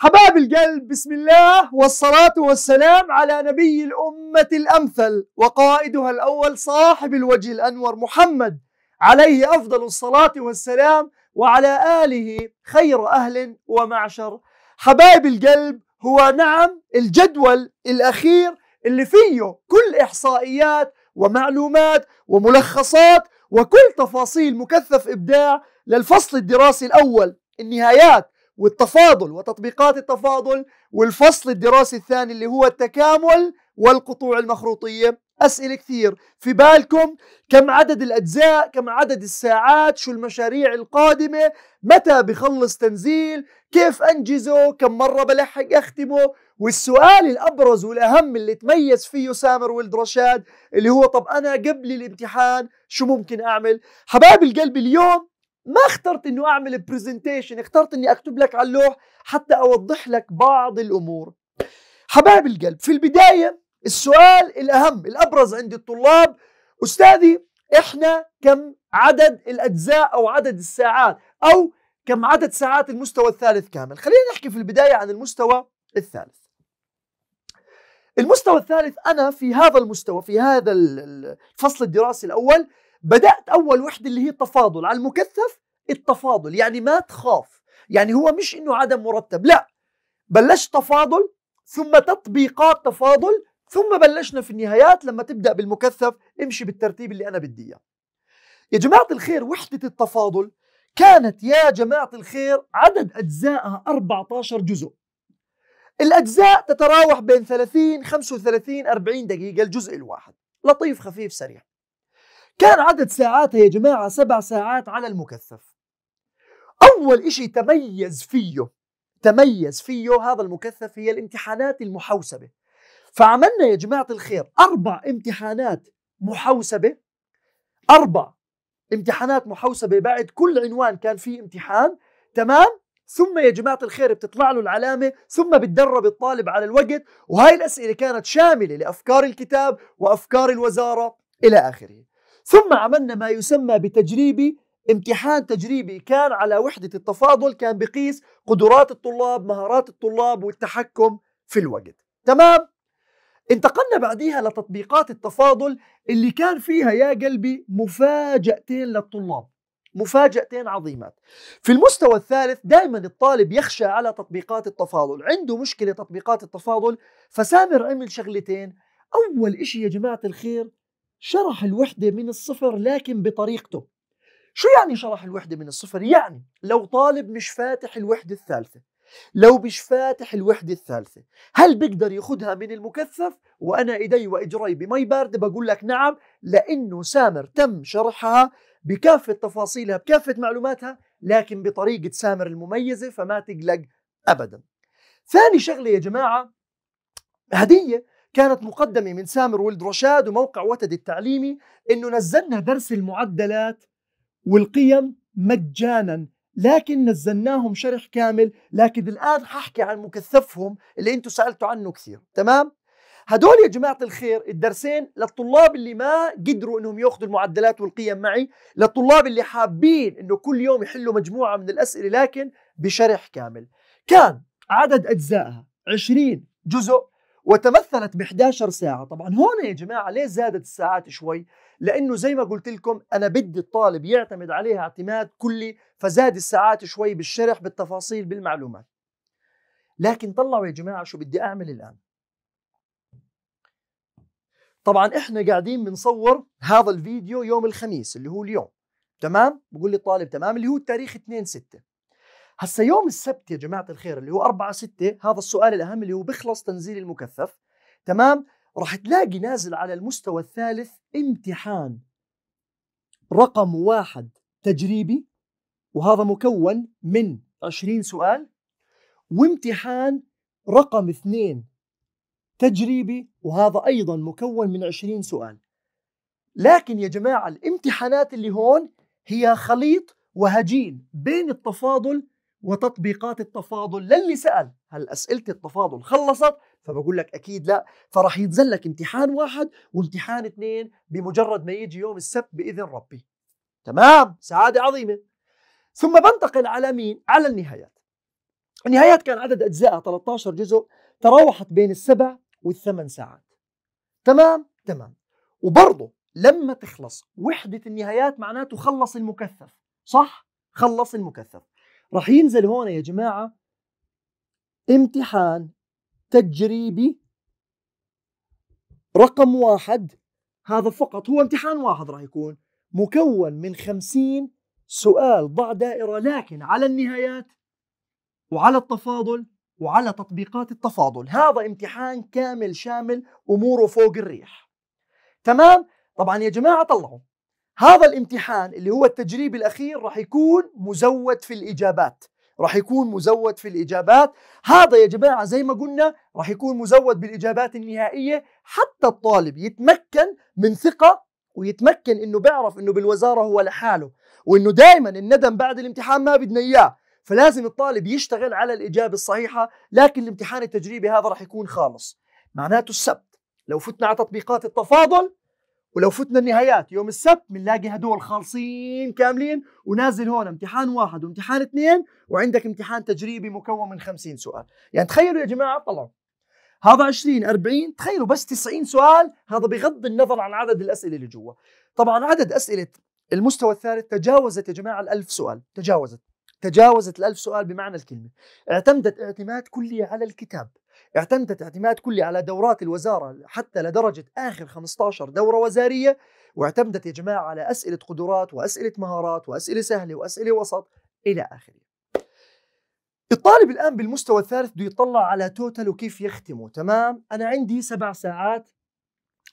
حباب القلب بسم الله والصلاة والسلام على نبي الأمة الأمثل وقائدها الأول صاحب الوجه الأنور محمد عليه أفضل الصلاة والسلام وعلى آله خير أهل ومعشر حبايب القلب هو نعم الجدول الأخير اللي فيه كل إحصائيات ومعلومات وملخصات وكل تفاصيل مكثف إبداع للفصل الدراسي الأول النهايات والتفاضل وتطبيقات التفاضل والفصل الدراسي الثاني اللي هو التكامل والقطوع المخروطية أسئلة كثير في بالكم كم عدد الأجزاء كم عدد الساعات شو المشاريع القادمة متى بخلص تنزيل كيف أنجزه كم مرة بلحق أختمه والسؤال الأبرز والأهم اللي تميز فيه سامر ولد رشاد اللي هو طب أنا قبل الامتحان شو ممكن أعمل حبايب القلب اليوم ما اخترت انه اعمل برزنتيشن اخترت اني اكتب لك على اللوح حتى اوضح لك بعض الامور حبايب القلب في البدايه السؤال الاهم الابرز عند الطلاب استاذي احنا كم عدد الاجزاء او عدد الساعات او كم عدد ساعات المستوى الثالث كامل خلينا نحكي في البدايه عن المستوى الثالث المستوى الثالث انا في هذا المستوى في هذا الفصل الدراسي الاول بدات اول وحده اللي هي التفاضل على المكثف التفاضل يعني ما تخاف يعني هو مش انه عدم مرتب لا بلشت تفاضل ثم تطبيقات تفاضل ثم بلشنا في النهايات لما تبدا بالمكثف امشي بالترتيب اللي انا بدي اياه يا جماعه الخير وحده التفاضل كانت يا جماعه الخير عدد اجزائها 14 جزء الأجزاء تتراوح بين 30 35 40 دقيقة الجزء الواحد لطيف خفيف سريع كان عدد ساعاتها يا جماعة سبع ساعات على المكثف أول إشي تميز فيه تميز فيه هذا المكثف هي الامتحانات المحوسبة فعملنا يا جماعة الخير أربع امتحانات محوسبة أربع امتحانات محوسبة بعد كل عنوان كان فيه امتحان تمام ثم يا جماعة الخير بتطلع له العلامة ثم بتدرب الطالب على الوقت وهاي الأسئلة كانت شاملة لأفكار الكتاب وأفكار الوزارة إلى آخره ثم عملنا ما يسمى بتجريبي امتحان تجريبي كان على وحدة التفاضل كان بقيس قدرات الطلاب مهارات الطلاب والتحكم في الوقت تمام انتقلنا بعديها لتطبيقات التفاضل اللي كان فيها يا قلبي مفاجأتين للطلاب مفاجأتين عظيمات في المستوى الثالث دائما الطالب يخشى على تطبيقات التفاضل عنده مشكلة تطبيقات التفاضل فسامر عمل شغلتين أول إشي يا جماعة الخير شرح الوحدة من الصفر لكن بطريقته شو يعني شرح الوحدة من الصفر؟ يعني لو طالب مش فاتح الوحدة الثالثة لو مش فاتح الوحدة الثالثة هل بقدر ياخدها من المكثف وأنا إيدي وإجري بمي باردة بقول لك نعم لأنه سامر تم شرحها بكافة تفاصيلها بكافة معلوماتها لكن بطريقة سامر المميزة فما تقلق أبدا ثاني شغلة يا جماعة هدية كانت مقدمة من سامر ولد رشاد وموقع وتد التعليمي إنه نزلنا درس المعدلات والقيم مجانا لكن نزلناهم شرح كامل لكن الآن ححكي عن مكثفهم اللي أنتم سألتوا عنه كثير تمام؟ هدول يا جماعة الخير الدرسين للطلاب اللي ما قدروا انهم ياخذوا المعدلات والقيم معي، للطلاب اللي حابين انه كل يوم يحلوا مجموعة من الأسئلة لكن بشرح كامل. كان عدد أجزائها 20 جزء وتمثلت ب 11 ساعة طبعا هون يا جماعة ليه زادت الساعات شوي لأنه زي ما قلت لكم أنا بدي الطالب يعتمد عليها اعتماد كلي فزاد الساعات شوي بالشرح بالتفاصيل بالمعلومات لكن طلعوا يا جماعة شو بدي أعمل الآن طبعا احنا قاعدين بنصور هذا الفيديو يوم الخميس اللي هو اليوم تمام بقول لي الطالب تمام اللي هو تاريخ 2 6 هسا يوم السبت يا جماعه الخير اللي هو 4 6 هذا السؤال الاهم اللي هو بيخلص تنزيل المكثف تمام راح تلاقي نازل على المستوى الثالث امتحان رقم واحد تجريبي وهذا مكون من 20 سؤال وامتحان رقم اثنين تجريبي وهذا ايضا مكون من 20 سؤال لكن يا جماعه الامتحانات اللي هون هي خليط وهجين بين التفاضل وتطبيقات التفاضل للي سأل هل أسئلة التفاضل خلصت؟ فبقول لك أكيد لا فراح يتزلك امتحان واحد وامتحان اثنين بمجرد ما يجي يوم السبت بإذن ربي تمام سعادة عظيمة ثم بنتقل على مين؟ على النهايات النهايات كان عدد أجزائها 13 جزء تراوحت بين السبع والثمان ساعات تمام؟ تمام وبرضه لما تخلص وحدة النهايات معناته خلص المكثف صح؟ خلص المكثف رح ينزل هون يا جماعة امتحان تجريبي رقم واحد هذا فقط هو امتحان واحد راح يكون مكون من خمسين سؤال ضع دائرة لكن على النهايات وعلى التفاضل وعلى تطبيقات التفاضل هذا امتحان كامل شامل أموره فوق الريح تمام؟ طبعا يا جماعة طلعوا هذا الامتحان اللي هو التجريب الأخير راح يكون مزود في الإجابات راح يكون مزود في الإجابات هذا يا جماعة زي ما قلنا راح يكون مزود بالإجابات النهائية حتى الطالب يتمكن من ثقة ويتمكن انه بيعرف انه بالوزاره هو لحاله وانه دائما الندم بعد الامتحان ما بدنا اياه فلازم الطالب يشتغل على الاجابه الصحيحه لكن الامتحان التجريبي هذا راح يكون خالص معناته السبت لو فتنا على تطبيقات التفاضل ولو فتنا النهايات يوم السبت بنلاقي هدول خالصين كاملين ونازل هون امتحان واحد وامتحان اثنين وعندك امتحان تجريبي مكون من 50 سؤال يعني تخيلوا يا جماعه طلعوا هذا 20 40 تخيلوا بس 90 سؤال هذا بغض النظر عن عدد الاسئله اللي جوا طبعا عدد اسئله المستوى الثالث تجاوزت يا جماعه ال1000 سؤال تجاوزت تجاوزت ال1000 سؤال بمعنى الكلمه اعتمدت اعتماد كلي على الكتاب اعتمدت اعتماد كلي على دورات الوزارة حتى لدرجة آخر 15 دورة وزارية واعتمدت يا جماعة على أسئلة قدرات وأسئلة مهارات وأسئلة سهلة وأسئلة وسط إلى آخره الطالب الآن بالمستوى الثالث بده يطلع على توتال وكيف يختمه تمام أنا عندي سبع ساعات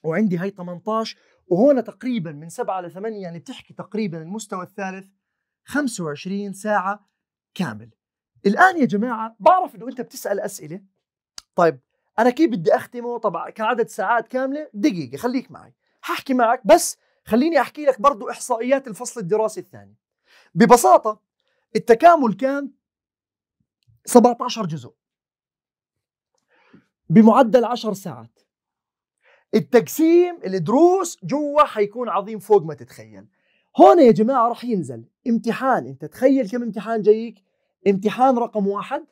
وعندي هاي 18 وهون تقريبا من سبعة إلى ثمانية يعني بتحكي تقريبا المستوى الثالث 25 ساعة كامل الآن يا جماعة بعرف أنه أنت بتسأل أسئلة طيب انا كيف بدي اختمه طبعا كعدد ساعات كامله دقيقه خليك معي ححكي معك بس خليني احكي لك برضو احصائيات الفصل الدراسي الثاني ببساطه التكامل كان 17 جزء بمعدل 10 ساعات التقسيم الدروس جوا حيكون عظيم فوق ما تتخيل هون يا جماعة رح ينزل امتحان انت تخيل كم امتحان جايك امتحان رقم واحد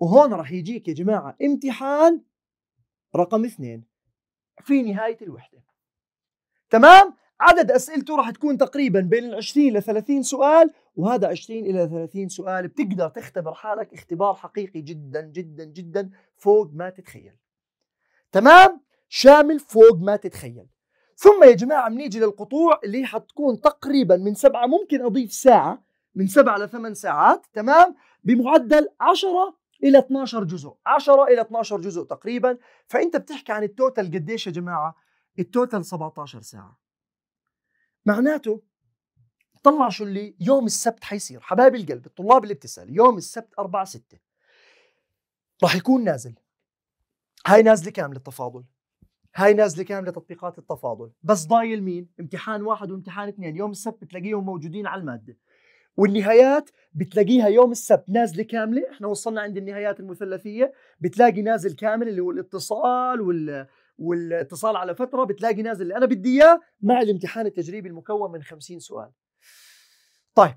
وهون راح يجيك يا جماعة امتحان رقم اثنين في نهاية الوحدة تمام؟ عدد أسئلته راح تكون تقريبا بين ال 20 ل 30 سؤال وهذا 20 إلى 30 سؤال بتقدر تختبر حالك اختبار حقيقي جدا جدا جدا فوق ما تتخيل تمام؟ شامل فوق ما تتخيل ثم يا جماعة بنيجي للقطوع اللي حتكون تقريبا من سبعة ممكن أضيف ساعة من سبعة لثمان ساعات تمام بمعدل 10 الى 12 جزء 10 الى 12 جزء تقريبا فانت بتحكي عن التوتال قديش يا جماعه التوتال 17 ساعه معناته طلع شو اللي يوم السبت حيصير حبايب القلب الطلاب اللي بتسال يوم السبت 4 6 راح يكون نازل هاي نازله كامله التفاضل هاي نازله كامله تطبيقات التفاضل بس ضايل مين امتحان واحد وامتحان اثنين يوم السبت بتلاقيهم موجودين على الماده والنهايات بتلاقيها يوم السبت نازله كامله احنا وصلنا عند النهايات المثلثيه بتلاقي نازل كامل اللي هو الاتصال وال والاتصال على فتره بتلاقي نازل اللي انا بدي اياه مع الامتحان التجريبي المكون من 50 سؤال طيب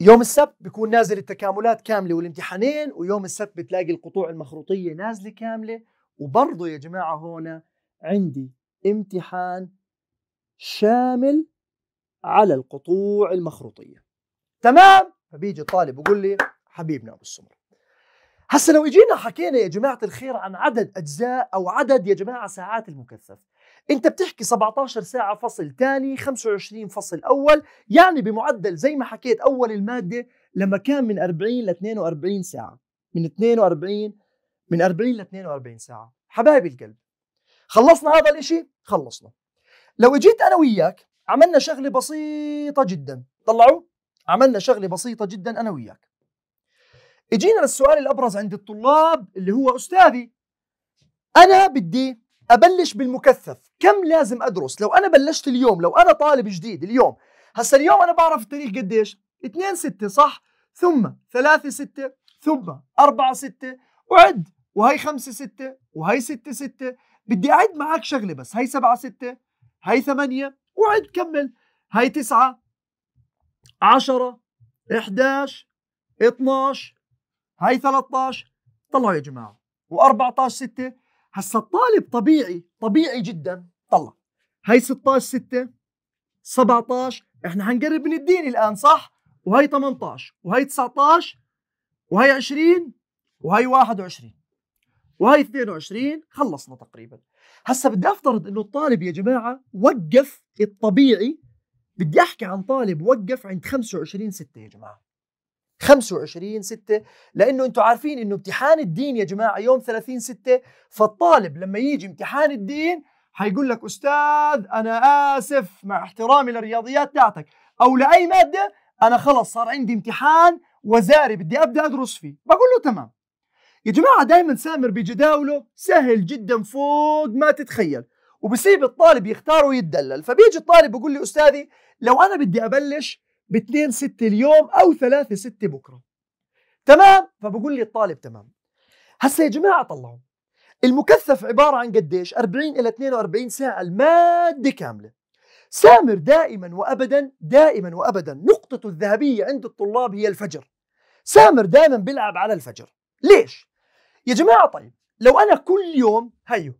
يوم السبت بيكون نازل التكاملات كامله والامتحانين ويوم السبت بتلاقي القطوع المخروطيه نازله كامله وبرضه يا جماعه هون عندي امتحان شامل على القطوع المخروطيه تمام فبيجي الطالب بقول لي حبيبنا ابو السمر هسه لو اجينا حكينا يا جماعه الخير عن عدد اجزاء او عدد يا جماعه ساعات المكثف انت بتحكي 17 ساعه فصل ثاني 25 فصل اول يعني بمعدل زي ما حكيت اول الماده لما كان من 40 ل 42 ساعه من 42 من 40 ل 42 ساعه حبايب القلب خلصنا هذا الاشي خلصنا لو اجيت انا وياك عملنا شغله بسيطه جدا طلعوا عملنا شغله بسيطه جدا انا وياك اجينا للسؤال الابرز عند الطلاب اللي هو استاذي انا بدي ابلش بالمكثف كم لازم ادرس لو انا بلشت اليوم لو انا طالب جديد اليوم هسا اليوم انا بعرف التاريخ قديش 2 6 صح ثم 3 6 ثم 4 6 وعد وهي 5 6 وهي 6 6 بدي اعد معك شغله بس هي 7 6 هي 8 وعد كمل هاي تسعة عشرة 11 12 هاي 13 طلعوا يا جماعة و14 6 هسا الطالب طبيعي طبيعي جدا طلع هاي 16 6 17 احنا حنقرب من الدين الآن صح وهي 18 وهي 19 وهي 20 وهي 21 وهي 22 خلصنا تقريبا هسا بدي افترض انه الطالب يا جماعه وقف الطبيعي بدي احكي عن طالب وقف عند 25 6 يا جماعه 25 6 لانه انتم عارفين انه امتحان الدين يا جماعه يوم 30 6 فالطالب لما يجي امتحان الدين حيقول لك استاذ انا اسف مع احترامي للرياضيات تاعتك او لاي ماده انا خلص صار عندي امتحان وزاري بدي ابدا ادرس فيه بقول له تمام يا جماعه دائما سامر بجداوله سهل جدا فوق ما تتخيل وبسيب الطالب يختار ويتدلل فبيجي الطالب بيقول لي استاذي لو انا بدي ابلش ب 2 6 اليوم او 3 6 بكره تمام فبقول لي الطالب تمام هسا يا جماعه طلعوا المكثف عباره عن قديش 40 الى 42 ساعه الماده كامله سامر دائما وابدا دائما وابدا نقطته الذهبيه عند الطلاب هي الفجر سامر دائما بيلعب على الفجر ليش يا جماعه طيب لو انا كل يوم هيو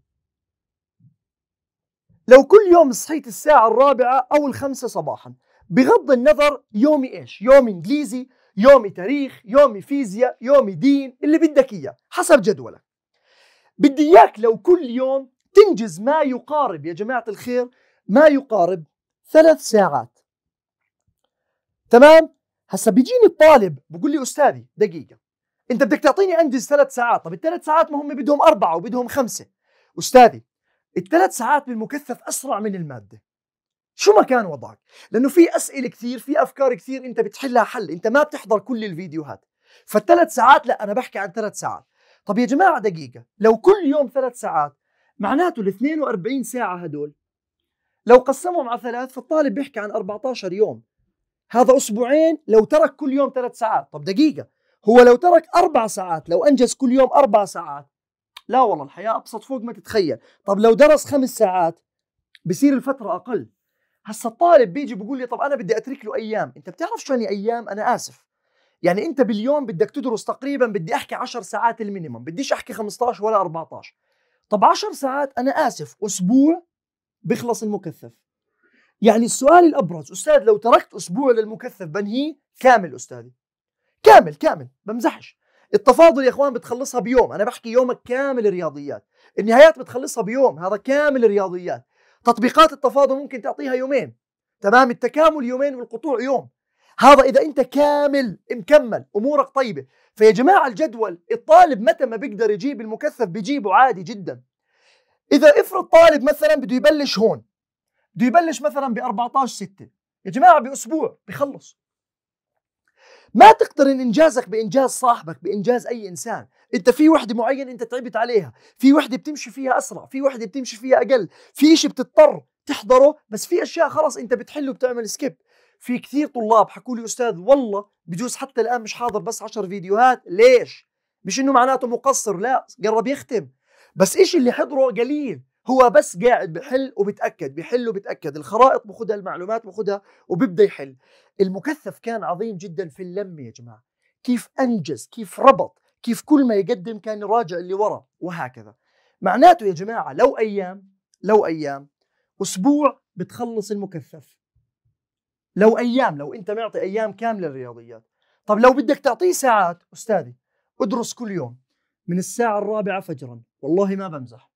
لو كل يوم صحيت الساعه الرابعه او الخامسه صباحا بغض النظر يومي ايش يومي انجليزي يومي تاريخ يومي فيزياء يومي دين اللي بدك اياه حسب جدولك بدي اياك لو كل يوم تنجز ما يقارب يا جماعه الخير ما يقارب ثلاث ساعات تمام هسا بيجيني الطالب بقول لي استاذي دقيقه انت بدك تعطيني انجز ثلاث ساعات طب الثلاث ساعات ما هم بدهم اربعه وبدهم خمسه استاذي الثلاث ساعات بالمكثف اسرع من الماده شو ما كان وضعك لانه في اسئله كثير في افكار كثير انت بتحلها حل انت ما بتحضر كل الفيديوهات فالثلاث ساعات لا انا بحكي عن ثلاث ساعات طب يا جماعه دقيقه لو كل يوم ثلاث ساعات معناته ال 42 ساعه هدول لو قسمهم على ثلاث فالطالب بيحكي عن 14 يوم هذا اسبوعين لو ترك كل يوم ثلاث ساعات طب دقيقه هو لو ترك أربع ساعات لو أنجز كل يوم أربع ساعات لا والله الحياة أبسط فوق ما تتخيل طب لو درس خمس ساعات بصير الفترة أقل هسا الطالب بيجي بيقول لي طب أنا بدي أترك له أيام أنت بتعرف شو يعني أيام أنا آسف يعني أنت باليوم بدك تدرس تقريبا بدي أحكي 10 ساعات المينيمم بديش أحكي 15 ولا 14 طب 10 ساعات أنا آسف أسبوع بيخلص المكثف يعني السؤال الأبرز أستاذ لو تركت أسبوع للمكثف بنهيه كامل أستاذي كامل كامل بمزحش التفاضل يا اخوان بتخلصها بيوم انا بحكي يومك كامل الرياضيات النهايات بتخلصها بيوم هذا كامل الرياضيات تطبيقات التفاضل ممكن تعطيها يومين تمام التكامل يومين والقطوع يوم هذا اذا انت كامل مكمل امورك طيبه فيا جماعه الجدول الطالب متى ما بيقدر يجيب المكثف بيجيبه عادي جدا اذا افرض طالب مثلا بده يبلش هون بده يبلش مثلا ب 14 6 يا جماعه باسبوع بخلص ما تقترن انجازك بانجاز صاحبك بانجاز اي انسان انت في وحده معينه انت تعبت عليها في وحده بتمشي فيها اسرع في وحده بتمشي فيها اقل في شيء بتضطر تحضره بس في اشياء خلاص انت بتحله وبتعمل سكيب في كثير طلاب حكوا لي استاذ والله بجوز حتى الان مش حاضر بس 10 فيديوهات ليش مش انه معناته مقصر لا قرب يختم بس ايش اللي حضره قليل هو بس قاعد بحل وبتاكد بحل وبتاكد الخرائط بخدها المعلومات بخدها وبيبدا يحل المكثف كان عظيم جدا في اللمة يا جماعة كيف أنجز كيف ربط كيف كل ما يقدم كان يراجع اللي ورا وهكذا معناته يا جماعة لو أيام لو أيام أسبوع بتخلص المكثف لو أيام لو أنت معطي أيام كاملة للرياضيات طب لو بدك تعطيه ساعات أستاذي أدرس كل يوم من الساعة الرابعة فجرا والله ما بمزح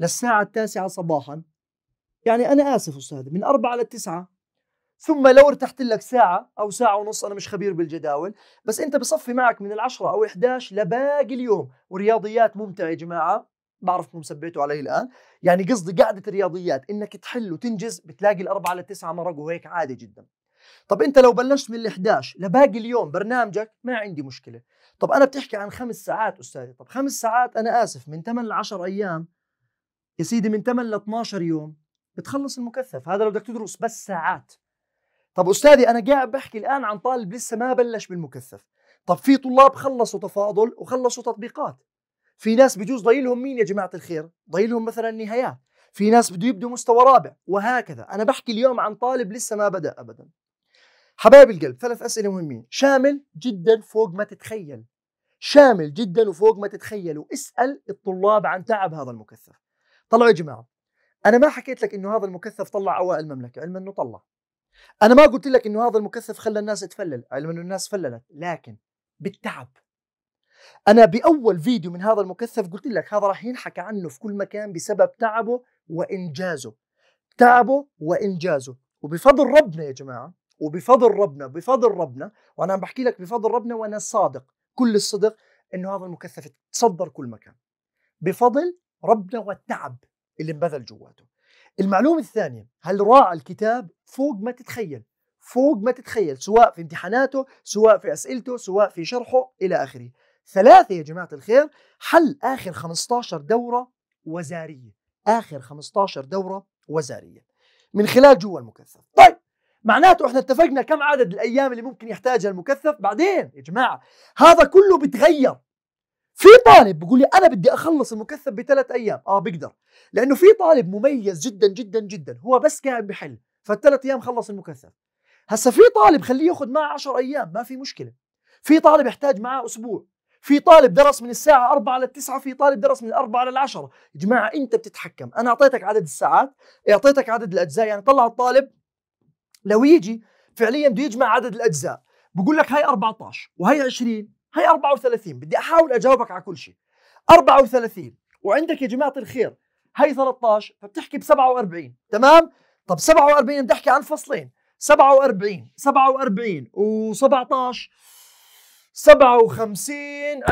للساعة التاسعة صباحا يعني أنا آسف أستاذي من أربعة للتسعة ثم لو ارتحت لك ساعة أو ساعة ونص أنا مش خبير بالجداول بس أنت بصفي معك من العشرة أو 11 لباقي اليوم ورياضيات ممتعة يا جماعة بعرف سبيتوا علي الان يعني قصدي قاعده الرياضيات انك تحل وتنجز بتلاقي الاربعه لتسعة مرق وهيك عادي جدا طب انت لو بلشت من ال11 لباقي اليوم برنامجك ما عندي مشكله طب انا بتحكي عن خمس ساعات استاذي طب خمس ساعات انا اسف من 8 ل 10 ايام يا سيدي من 8 ل 12 يوم بتخلص المكثف هذا لو بدك تدرس بس ساعات طب أستاذي أنا قاعد بحكي الآن عن طالب لسه ما بلش بالمكثف طب في طلاب خلصوا تفاضل وخلصوا تطبيقات في ناس بجوز ضايلهم مين يا جماعة الخير ضايلهم مثلا نهايات في ناس بده يبدوا مستوى رابع وهكذا أنا بحكي اليوم عن طالب لسه ما بدأ أبدا حبايب القلب ثلاث أسئلة مهمين شامل جدا فوق ما تتخيل شامل جدا وفوق ما تتخيل واسأل الطلاب عن تعب هذا المكثف طلعوا يا جماعة أنا ما حكيت لك إنه هذا المكثف طلع أوائل المملكة علما إنه طلع انا ما قلت لك انه هذا المكثف خلى الناس تفلل علما انه الناس فللت لكن بالتعب انا باول فيديو من هذا المكثف قلت لك هذا راح ينحكى عنه في كل مكان بسبب تعبه وانجازه تعبه وانجازه وبفضل ربنا يا جماعه وبفضل ربنا بفضل ربنا وانا عم بحكي لك بفضل ربنا وانا صادق كل الصدق انه هذا المكثف تصدر كل مكان بفضل ربنا والتعب اللي انبذل جواته المعلومة الثانية هل راعى الكتاب فوق ما تتخيل فوق ما تتخيل سواء في امتحاناته سواء في أسئلته سواء في شرحه إلى آخره ثلاثة يا جماعة الخير حل آخر 15 دورة وزارية آخر 15 دورة وزارية من خلال جوا المكثف طيب معناته احنا اتفقنا كم عدد الايام اللي ممكن يحتاجها المكثف بعدين يا جماعه هذا كله بتغير في طالب بيقول لي انا بدي اخلص المكثف بثلاث ايام اه بقدر لانه في طالب مميز جدا جدا جدا هو بس قاعد بحل فالثلاث ايام خلص المكثف هسا في طالب خليه ياخذ معه 10 ايام ما في مشكله في طالب يحتاج معه اسبوع في طالب درس من الساعة 4 لل 9 في طالب درس من 4 لل 10 يا جماعة أنت بتتحكم أنا أعطيتك عدد الساعات أعطيتك عدد الأجزاء يعني طلع الطالب لو يجي فعليا بده يجمع عدد الأجزاء بقول لك هاي 14 وهي 20 هي 34 بدي احاول اجاوبك على كل شيء 34 وعندك يا جماعه الخير هي 13 فبتحكي ب 47 تمام طب 47 بدي احكي عن فصلين 47 47 و17 57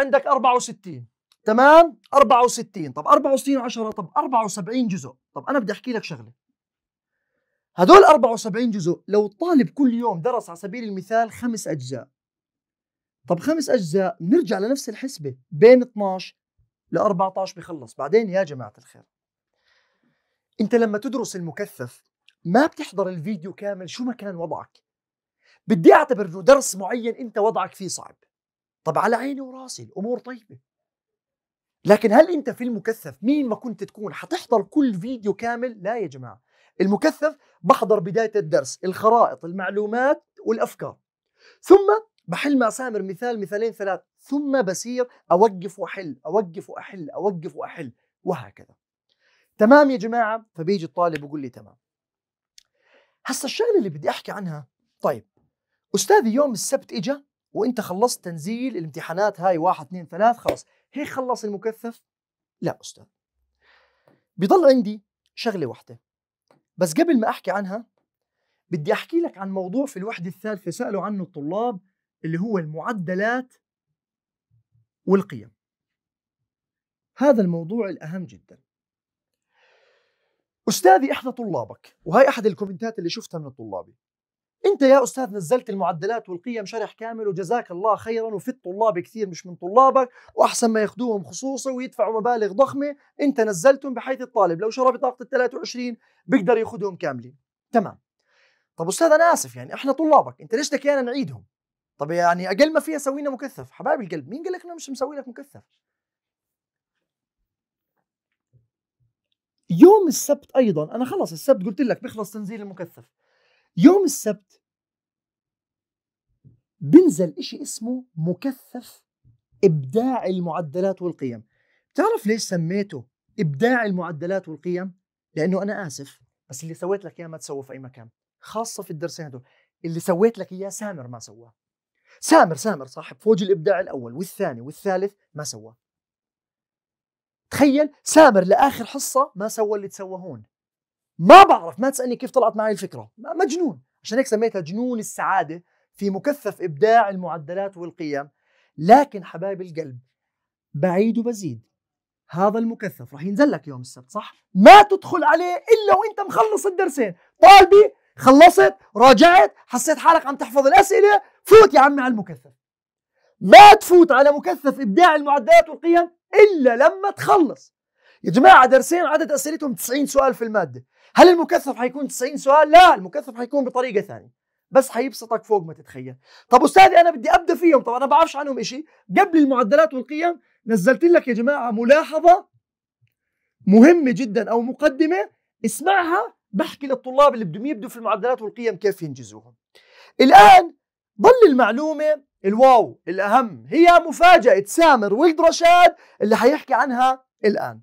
عندك 64 تمام 64 طب 64 10 طب 74 جزء طب انا بدي احكي لك شغله هدول 74 جزء لو الطالب كل يوم درس على سبيل المثال خمس اجزاء طب خمس اجزاء بنرجع لنفس الحسبه بين 12 ل 14 بخلص بعدين يا جماعه الخير انت لما تدرس المكثف ما بتحضر الفيديو كامل شو ما كان وضعك بدي اعتبر انه درس معين انت وضعك فيه صعب طب على عيني وراسي الامور طيبه لكن هل انت في المكثف مين ما كنت تكون حتحضر كل فيديو كامل لا يا جماعه المكثف بحضر بدايه الدرس الخرائط المعلومات والافكار ثم بحل مع سامر مثال مثالين ثلاث ثم بسير أوقف وأحل أوقف وأحل أوقف وأحل وهكذا تمام يا جماعة فبيجي الطالب ويقول لي تمام هسا الشغلة اللي بدي أحكي عنها طيب أستاذي يوم السبت إجا وانت خلصت تنزيل الامتحانات هاي واحد اثنين ثلاث خلص هيك خلص المكثف لا أستاذ بضل عندي شغلة واحدة بس قبل ما أحكي عنها بدي أحكي لك عن موضوع في الوحدة الثالثة سألوا عنه الطلاب اللي هو المعدلات والقيم هذا الموضوع الأهم جدا أستاذي إحدى طلابك وهي أحد الكومنتات اللي شفتها من طلابي أنت يا أستاذ نزلت المعدلات والقيم شرح كامل وجزاك الله خيرا وفي طلاب كثير مش من طلابك وأحسن ما ياخذوهم خصوصي ويدفعوا مبالغ ضخمة أنت نزلتهم بحيث الطالب لو شرى بطاقة ال 23 بيقدر ياخذهم كاملين تمام طب أستاذ أنا آسف يعني إحنا طلابك أنت ليش بدك نعيدهم طب يعني اقل ما فيها سوينا مكثف حبايب القلب مين قال لك انه مش مسوي لك مكثف يوم السبت ايضا انا خلص السبت قلت لك بيخلص تنزيل المكثف يوم السبت بنزل إشي اسمه مكثف ابداع المعدلات والقيم بتعرف ليش سميته ابداع المعدلات والقيم لانه انا اسف بس اللي سويت لك اياه ما تسوى في اي مكان خاصه في الدرسين هدول اللي سويت لك اياه سامر ما سواه سامر سامر صاحب فوج الابداع الاول والثاني والثالث ما سواه تخيل سامر لاخر حصه ما سوى اللي تسوى هون ما بعرف ما تسالني كيف طلعت معي الفكره مجنون عشان هيك سميتها جنون السعاده في مكثف ابداع المعدلات والقيم لكن حبايب القلب بعيد وبزيد هذا المكثف رح ينزل لك يوم السبت صح ما تدخل عليه الا وانت مخلص الدرسين طالبي خلصت راجعت حسيت حالك عم تحفظ الاسئله فوت يا عمي على المكثف ما تفوت على مكثف ابداع المعدات والقيم الا لما تخلص يا جماعه درسين عدد اسئلتهم 90 سؤال في الماده هل المكثف حيكون 90 سؤال لا المكثف حيكون بطريقه ثانيه بس حيبسطك فوق ما تتخيل طب استاذي انا بدي ابدا فيهم طب انا بعرفش عنهم إشي قبل المعدلات والقيم نزلت لك يا جماعه ملاحظه مهمه جدا او مقدمه اسمعها بحكي للطلاب اللي بدهم يبدوا في المعدلات والقيم كيف ينجزوهم الآن ضل المعلومة الواو الأهم هي مفاجأة سامر ولد رشاد اللي حيحكي عنها الآن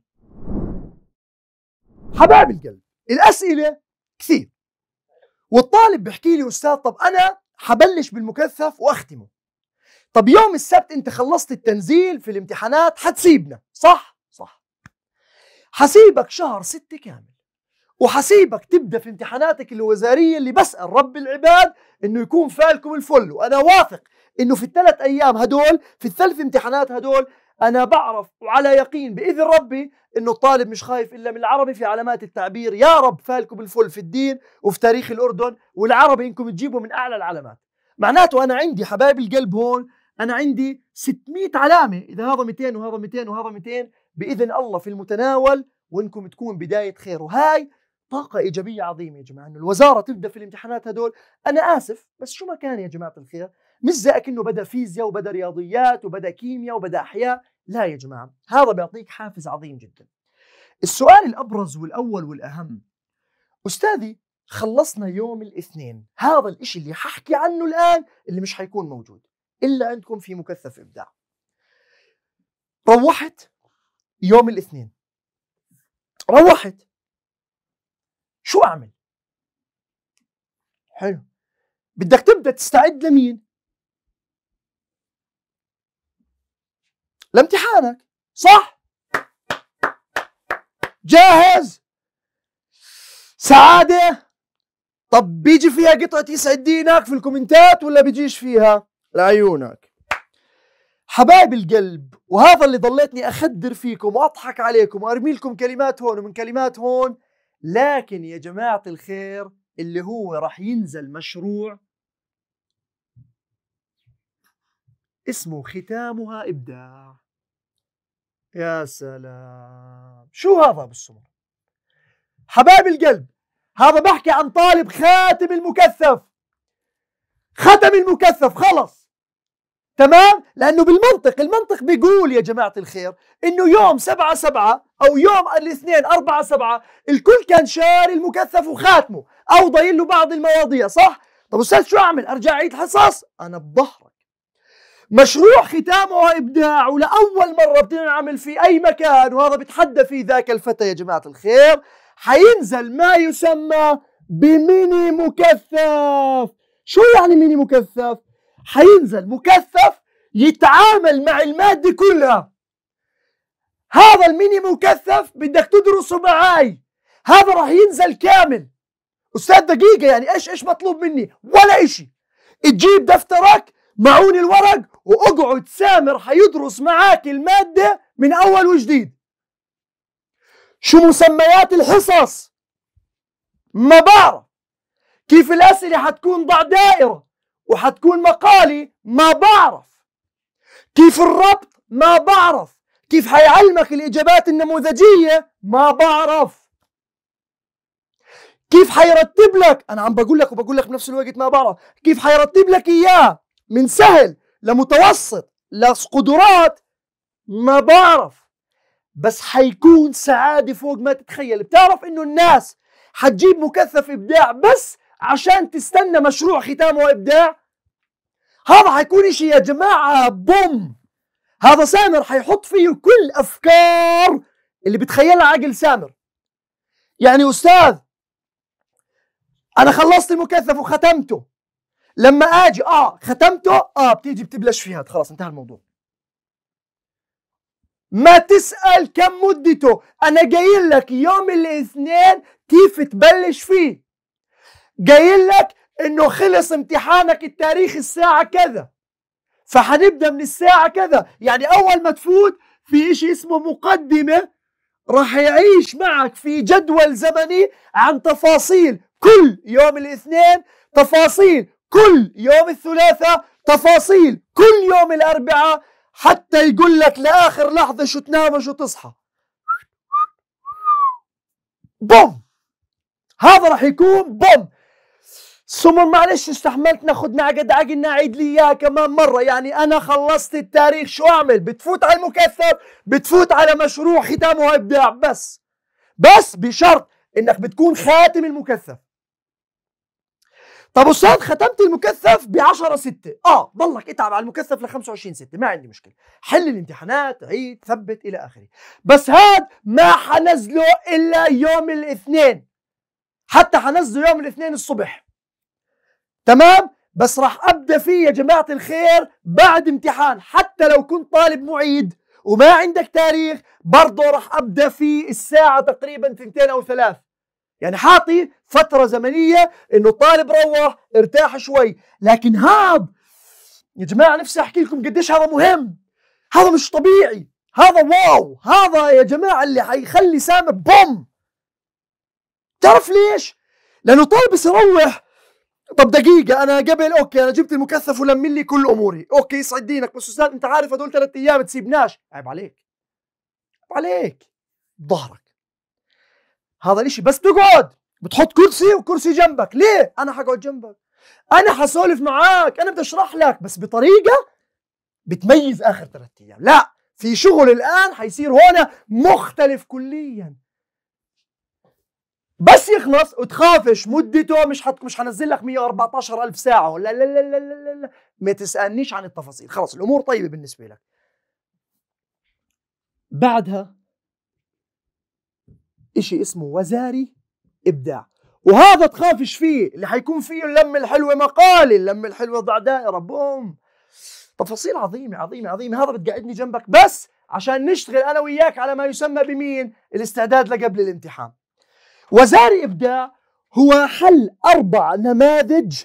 حباب القلب الأسئلة كثير والطالب بحكي لي أستاذ طب أنا حبلش بالمكثف وأختمه طب يوم السبت أنت خلصت التنزيل في الامتحانات حتسيبنا صح؟ صح حسيبك شهر ستة كامل وحسيبك تبدا في امتحاناتك الوزاريه اللي بسال رب العباد انه يكون فالكم الفل وانا واثق انه في الثلاث ايام هدول في الثلاث امتحانات هدول انا بعرف وعلى يقين باذن ربي انه الطالب مش خايف الا من العربي في علامات التعبير يا رب فالكم الفل في الدين وفي تاريخ الاردن والعربي انكم تجيبوا من اعلى العلامات معناته انا عندي حبايب القلب هون انا عندي 600 علامه اذا هذا 200 وهذا 200 وهذا 200 باذن الله في المتناول وانكم تكون بدايه خير وهاي طاقة إيجابية عظيمة يا جماعة إنه الوزارة تبدأ في الامتحانات هدول أنا آسف بس شو ما كان يا جماعة الخير مش زي أكنه بدأ فيزياء وبدأ رياضيات وبدأ كيمياء وبدأ أحياء لا يا جماعة هذا بيعطيك حافز عظيم جدا السؤال الأبرز والأول والأهم أستاذي خلصنا يوم الاثنين هذا الإشي اللي ححكي عنه الآن اللي مش حيكون موجود إلا عندكم في مكثف إبداع روحت يوم الاثنين روحت شو اعمل حلو بدك تبدا تستعد لمين لامتحانك صح جاهز سعاده طب بيجي فيها قطعه يسعد دينك في الكومنتات ولا بيجيش فيها لعيونك حبايب القلب وهذا اللي ضليتني اخدر فيكم واضحك عليكم وارمي لكم كلمات هون ومن كلمات هون لكن يا جماعة الخير اللي هو راح ينزل مشروع اسمه ختامها إبداع يا سلام شو هذا بالصمر حبايب القلب هذا بحكي عن طالب خاتم المكثف ختم المكثف خلص تمام لانه بالمنطق المنطق بيقول يا جماعه الخير انه يوم 7 7 او يوم الاثنين 4 7 الكل كان شاري المكثف وخاتمه او ضايل له بعض المواضيع صح طب استاذ شو اعمل ارجع اعيد حصص انا بظهرك مشروع ختامه ابداع ولاول مره بتنعمل في اي مكان وهذا بتحدى فيه ذاك الفتى يا جماعه الخير حينزل ما يسمى بميني مكثف شو يعني ميني مكثف حينزل مكثف يتعامل مع المادة كلها هذا الميني مكثف بدك تدرسه معاي هذا راح ينزل كامل استاذ دقيقة يعني ايش ايش مطلوب مني ولا اشي تجيب دفترك معون الورق واقعد سامر حيدرس معاك المادة من اول وجديد شو مسميات الحصص ما بعرف كيف الاسئلة حتكون ضع دائرة وحتكون مقالي ما بعرف كيف الربط ما بعرف كيف حيعلمك الإجابات النموذجية ما بعرف كيف حيرتب لك أنا عم بقول لك وبقول لك بنفس الوقت ما بعرف كيف حيرتب لك إياه من سهل لمتوسط لقدرات ما بعرف بس حيكون سعادة فوق ما تتخيل بتعرف إنه الناس حتجيب مكثف إبداع بس عشان تستنى مشروع ختامه ابداع هذا حيكون شيء يا جماعه بوم هذا سامر حيحط فيه كل افكار اللي بتخيلها عقل سامر يعني استاذ انا خلصت المكثف وختمته لما اجي اه ختمته اه بتيجي بتبلش فيها خلاص انتهى الموضوع ما تسال كم مدته انا جاي لك يوم الاثنين كيف تبلش فيه جايين لك انه خلص امتحانك التاريخي الساعه كذا فهنبدا من الساعه كذا يعني اول ما تفوت في شيء اسمه مقدمه راح يعيش معك في جدول زمني عن تفاصيل كل يوم الاثنين تفاصيل كل يوم الثلاثاء تفاصيل كل يوم الاربعاء حتى يقول لك لاخر لحظه شو تنام وشو تصحى بوم هذا راح يكون بوم سمر معلش استحملت ناخد نعقد عقل نعيد لي اياها كمان مره يعني انا خلصت التاريخ شو اعمل بتفوت على المكثف بتفوت على مشروع ختامه ابداع بس بس بشرط انك بتكون خاتم المكثف طب استاذ ختمت المكثف ب 10 6 اه ضلك اتعب على المكثف ل 25 6 ما عندي مشكله حل الامتحانات عيد ثبت الى اخره بس هاد ما حنزله الا يوم الاثنين حتى حنزله يوم الاثنين الصبح تمام بس راح ابدا فيه يا جماعه الخير بعد امتحان حتى لو كنت طالب معيد وما عندك تاريخ برضه راح ابدا فيه الساعه تقريبا ثنتين او ثلاث يعني حاطي فتره زمنيه انه طالب روح ارتاح شوي لكن هذا يا جماعه نفسي احكي لكم قديش هذا مهم هذا مش طبيعي هذا واو هذا يا جماعه اللي حيخلي سامر بوم تعرف ليش لانه طالب يروح طب دقيقة أنا قبل أوكي أنا جبت المكثف ولمن لي كل أموري، أوكي يسعد دينك بس أستاذ أنت عارف هدول ثلاث أيام تسيبناش، عيب عليك. عيب عليك. ظهرك. هذا الإشي بس تقعد بتحط كرسي وكرسي جنبك، ليه؟ أنا حقعد جنبك. أنا حسولف معاك، أنا بدي أشرح لك بس بطريقة بتميز آخر ثلاث أيام، لا في شغل الآن حيصير هنا مختلف كلياً. بس يخلص وتخافش مدته مش حت... مش هنزل لك 114 ألف ساعة ولا لا لا لا لا لا ما تسألنيش عن التفاصيل خلص الأمور طيبة بالنسبة لك بعدها إشي اسمه وزاري إبداع وهذا تخافش فيه اللي حيكون فيه اللم الحلوة مقالي اللم الحلوة ضع دائرة بوم تفاصيل عظيمة عظيمة عظيمة هذا بتقعدني جنبك بس عشان نشتغل أنا وياك على ما يسمى بمين الاستعداد لقبل الامتحان وزاري إبداع هو حل أربع نماذج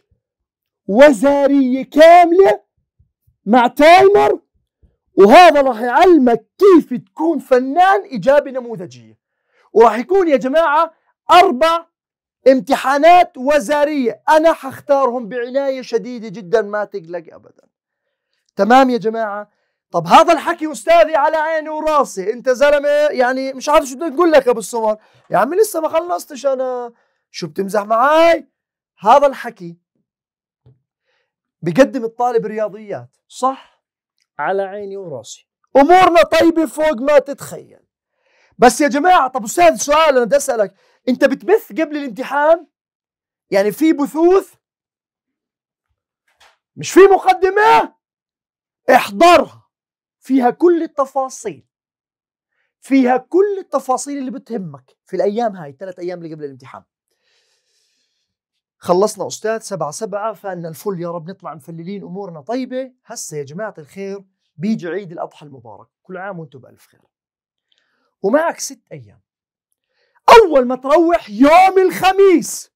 وزارية كاملة مع تايمر وهذا راح يعلمك كيف تكون فنان إجابة نموذجية وراح يكون يا جماعة أربع امتحانات وزارية أنا حختارهم بعناية شديدة جدا ما تقلق أبدا تمام يا جماعة طب هذا الحكي استاذي على عيني وراسي انت زلمه يعني مش عارف شو بدي اقول لك ابو الصور يا عمي لسه ما خلصتش انا شو بتمزح معاي هذا الحكي بقدم الطالب رياضيات صح على عيني وراسي امورنا طيبه فوق ما تتخيل بس يا جماعه طب استاذ سؤال انا بدي اسالك انت بتبث قبل الامتحان يعني في بثوث مش في مقدمه احضرها فيها كل التفاصيل فيها كل التفاصيل اللي بتهمك في الايام هاي الثلاث ايام اللي قبل الامتحان خلصنا استاذ سبعة سبعة فان الفل يا رب نطلع مفللين امورنا طيبه هسه يا جماعه الخير بيجي عيد الاضحى المبارك كل عام وانتم بالف خير ومعك ست ايام اول ما تروح يوم الخميس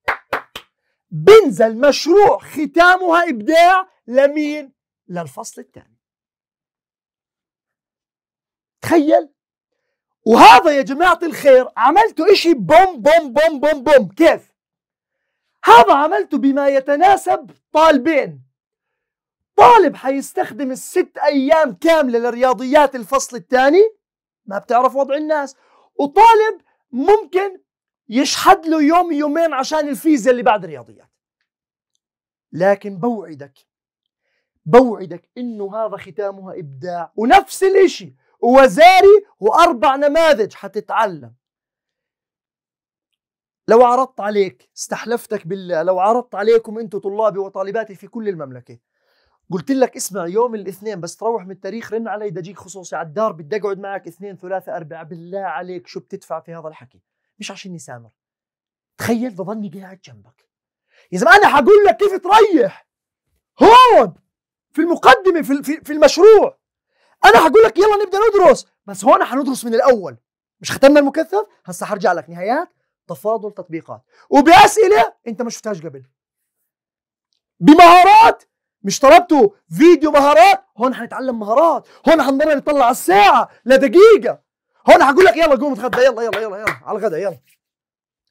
بنزل مشروع ختامها ابداع لمين للفصل الثاني تخيل وهذا يا جماعة الخير عملته إشي بوم بوم بوم بوم بوم كيف؟ هذا عملته بما يتناسب طالبين طالب حيستخدم الست أيام كاملة لرياضيات الفصل الثاني ما بتعرف وضع الناس وطالب ممكن يشحد له يوم يومين عشان الفيزا اللي بعد الرياضيات لكن بوعدك بوعدك انه هذا ختامها ابداع ونفس الاشي ووزاري واربع نماذج حتتعلم لو عرضت عليك استحلفتك بالله لو عرضت عليكم انتم طلابي وطالباتي في كل المملكه قلت لك اسمع يوم الاثنين بس تروح من التاريخ رن علي دجيك خصوصي على الدار بدي اقعد معك اثنين ثلاثة أربعة بالله عليك شو بتدفع في هذا الحكي مش عشان نسامر تخيل بظني قاعد جنبك يا زلمة أنا حقول لك كيف تريح هون في المقدمة في, في, في المشروع انا هقول لك يلا نبدا ندرس بس هون حندرس هندرس من الاول مش ختمنا المكثف هسه هرجع لك نهايات تفاضل تطبيقات وباسئله انت ما شفتهاش قبل بمهارات مش طلبته فيديو مهارات هون حنتعلم مهارات هون حنضل نطلع على الساعه لدقيقه هون حقول لك يلا قوم اتغدى يلا يلا يلا يلا على الغدا يلا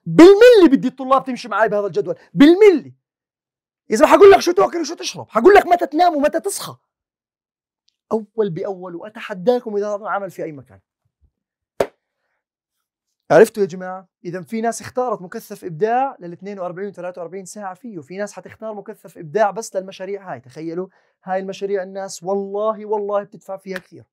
بالملي بدي الطلاب تمشي معي بهذا الجدول بالملي اذا حقول لك شو تاكل وشو تشرب حقول لك متى تنام ومتى تصحى اول باول واتحداكم اذا هذا عمل في اي مكان عرفتوا يا جماعه اذا في ناس اختارت مكثف ابداع لل 42 و 43 ساعه فيه وفي ناس حتختار مكثف ابداع بس للمشاريع هاي تخيلوا هاي المشاريع الناس والله والله بتدفع فيها كثير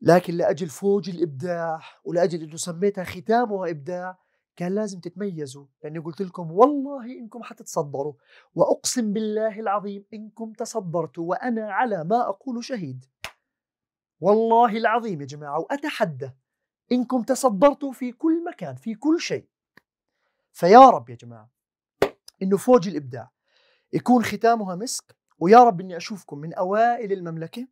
لكن لاجل فوج الابداع ولاجل انه سميتها ختامها ابداع كان لازم تتميزوا لاني قلت لكم والله انكم حتتصدروا واقسم بالله العظيم انكم تصدرتوا وانا على ما اقول شهيد والله العظيم يا جماعه واتحدى انكم تصدرتوا في كل مكان في كل شيء فيا رب يا جماعه انه فوج الابداع يكون ختامها مسك ويا رب اني اشوفكم من اوائل المملكه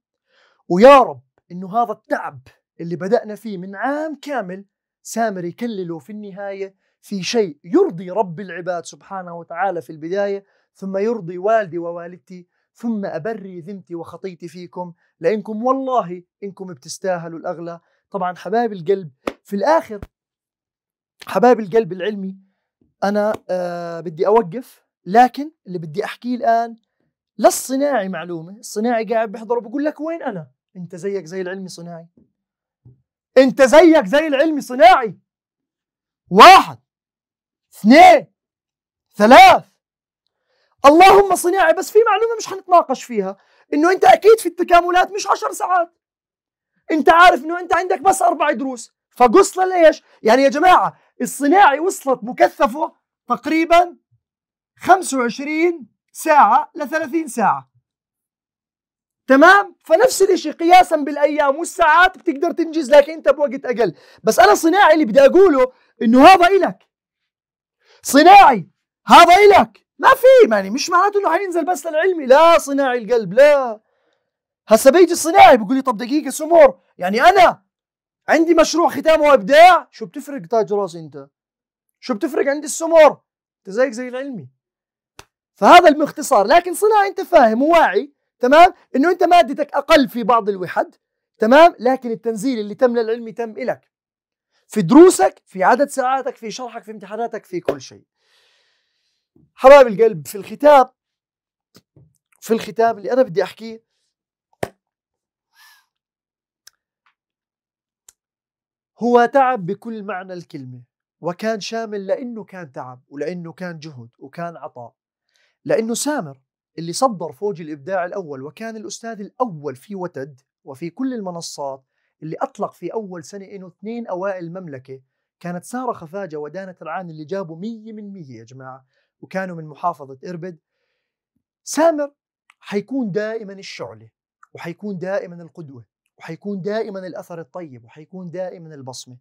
ويا رب انه هذا التعب اللي بدانا فيه من عام كامل سامر يكلله في النهاية في شيء يرضي رب العباد سبحانه وتعالى في البداية ثم يرضي والدي ووالدتي ثم أبري ذمتي وخطيتي فيكم لأنكم والله إنكم بتستاهلوا الأغلى طبعا حبايب القلب في الآخر حبايب القلب العلمي أنا آه بدي أوقف لكن اللي بدي أحكيه الآن للصناعي معلومة الصناعي قاعد بيحضر بقول لك وين أنا أنت زيك زي العلمي صناعي انت زيك زي العلم صناعي واحد اثنين ثلاث اللهم صناعي بس في معلومه مش هنتناقش فيها انه انت اكيد في التكاملات مش 10 ساعات انت عارف انه انت عندك بس اربع دروس فقص ليش يعني يا جماعه الصناعي وصلت مكثفه تقريبا 25 ساعه ل 30 ساعه تمام فنفس الشيء قياسا بالايام والساعات بتقدر تنجز لكن انت بوقت اقل بس انا صناعي اللي بدي اقوله انه هذا الك صناعي هذا الك ما في يعني مش معناته انه حننزل بس للعلمي لا صناعي القلب لا هسا بيجي الصناعي بيقول لي طب دقيقه سمور يعني انا عندي مشروع ختامه ابداع شو بتفرق تاج راس انت شو بتفرق عندي السمور انت زيك زي العلمي فهذا المختصر لكن صناعي انت فاهم وواعي تمام انه انت مادتك اقل في بعض الوحد تمام لكن التنزيل اللي تم للعلم تم إلك في دروسك في عدد ساعاتك في شرحك في امتحاناتك في كل شيء حبايب القلب في الختام في الختام اللي انا بدي احكيه هو تعب بكل معنى الكلمه وكان شامل لانه كان تعب ولانه كان جهد وكان عطاء لانه سامر اللي صدر فوج الإبداع الأول وكان الأستاذ الأول في وتد وفي كل المنصات اللي أطلق في أول سنة إنه اثنين أوائل المملكة كانت سارة خفاجة ودانه العان اللي جابوا مية من مية يا جماعة وكانوا من محافظة إربد سامر حيكون دائما الشعلة وحيكون دائما القدوة وحيكون دائما الأثر الطيب وحيكون دائما البصمة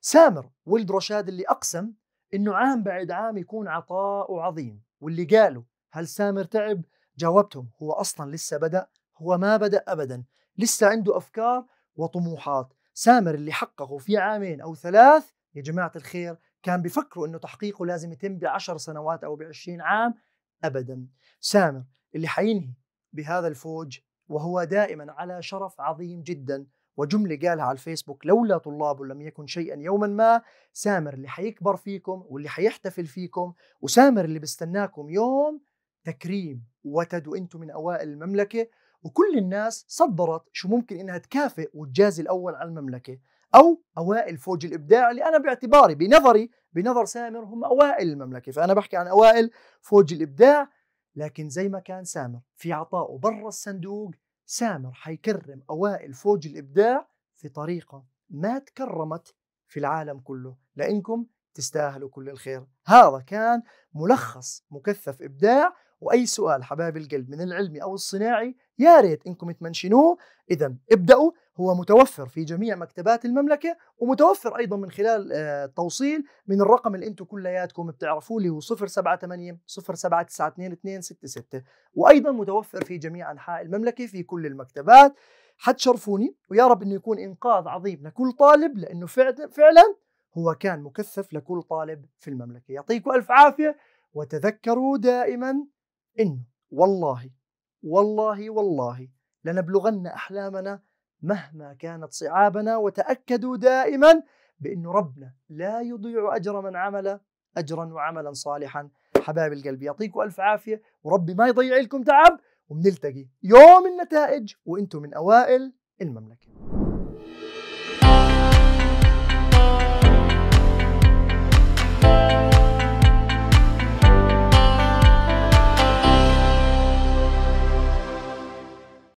سامر ولد رشاد اللي أقسم إنه عام بعد عام يكون عطاء عظيم واللي قاله هل سامر تعب؟ جاوبتهم هو أصلا لسه بدأ هو ما بدأ أبدا لسه عنده أفكار وطموحات سامر اللي حققه في عامين أو ثلاث يا جماعة الخير كان بيفكروا أنه تحقيقه لازم يتم بعشر سنوات أو بعشرين عام أبدا سامر اللي حينهي بهذا الفوج وهو دائما على شرف عظيم جدا وجملة قالها على الفيسبوك لولا طلابه لم يكن شيئا يوما ما سامر اللي حيكبر فيكم واللي حيحتفل فيكم وسامر اللي بستناكم يوم تكريم وتد وانتم من اوائل المملكه وكل الناس صدرت شو ممكن انها تكافئ وتجازي الاول على المملكه او اوائل فوج الابداع اللي انا باعتباري بنظري بنظر سامر هم اوائل المملكه فانا بحكي عن اوائل فوج الابداع لكن زي ما كان سامر في عطائه برا الصندوق سامر حيكرم اوائل فوج الابداع في طريقه ما تكرمت في العالم كله لانكم تستاهلوا كل الخير هذا كان ملخص مكثف إبداع وأي سؤال حبايب القلب من العلمي أو الصناعي يا ريت إنكم تمنشنوه إذا ابدأوا هو متوفر في جميع مكتبات المملكة ومتوفر أيضا من خلال التوصيل آه، من الرقم اللي أنتم كلياتكم بتعرفوه اللي هو 078 0792266 وأيضا متوفر في جميع أنحاء المملكة في كل المكتبات حتشرفوني ويا رب انه يكون انقاذ عظيم لكل طالب لانه فعلا فعلا هو كان مكثف لكل طالب في المملكة يعطيكم ألف عافية وتذكروا دائما إن والله والله والله لنبلغن أحلامنا مهما كانت صعابنا وتأكدوا دائما بأن ربنا لا يضيع أجر من عمل أجرا وعملا صالحا حبايب القلب يعطيكم ألف عافية وربي ما يضيع لكم تعب وبنلتقي يوم النتائج وانتم من أوائل المملكة